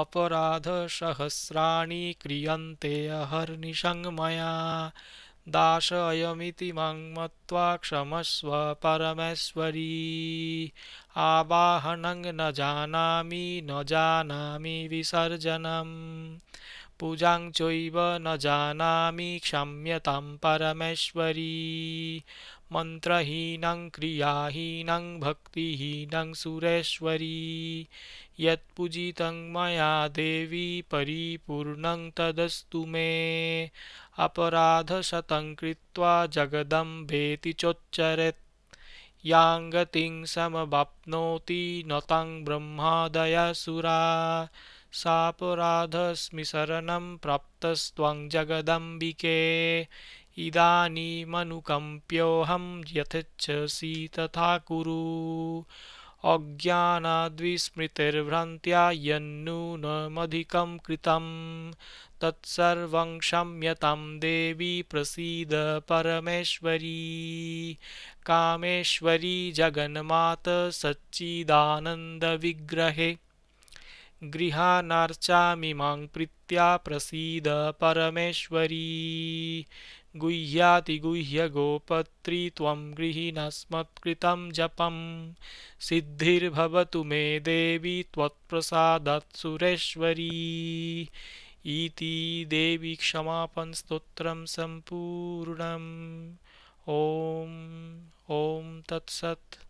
अपराध सहस्राणी क्रियन्ते अहर्निशं मया दास अयमिति मं क्षमस्व परमेश्वरी आवाहनं न जानामि न जानामि विसर्जनम् पूजां चैव न जानामि क्षम्यतां परमेश्वरी मन्त्रहीनं क्रियाहीनं भक्तिहीनं सुरेश्वरी यत्पूजितं मया देवी परिपूर्णं तदस्तु मे अपराधशतं कृत्वा जगदम्भेति चोच्चरेत् यां गतिं समवाप्नोति न तं ब्रह्मादयसुरा सापराधस्मि शरणं प्राप्तस्त्वं जगदम्बिके इदानीमनुकम्प्योऽहं यथेच्छसि तथा कुरु अज्ञानाद्विस्मृतिर्भ्रन्त्या यन्नूनमधिकं कृतं तत्सर्वं क्षम्यतां देवी प्रसीद परमेश्वरी कामेश्वरी जगन्मात सच्चिदानन्दविग्रहे गृहानार्चामिमां प्रीत्या प्रसीद परमेश्वरी गुह्याति गुह्य गोपत्री त्वं गृहिणस्मत्कृतं जपं सिद्धिर्भवतु मे देवी त्वत्प्रसादात् सुरेश्वरी इति देवी क्षमापणस्तोत्रं सम्पूर्णम् ॐ ॐ तत्सत्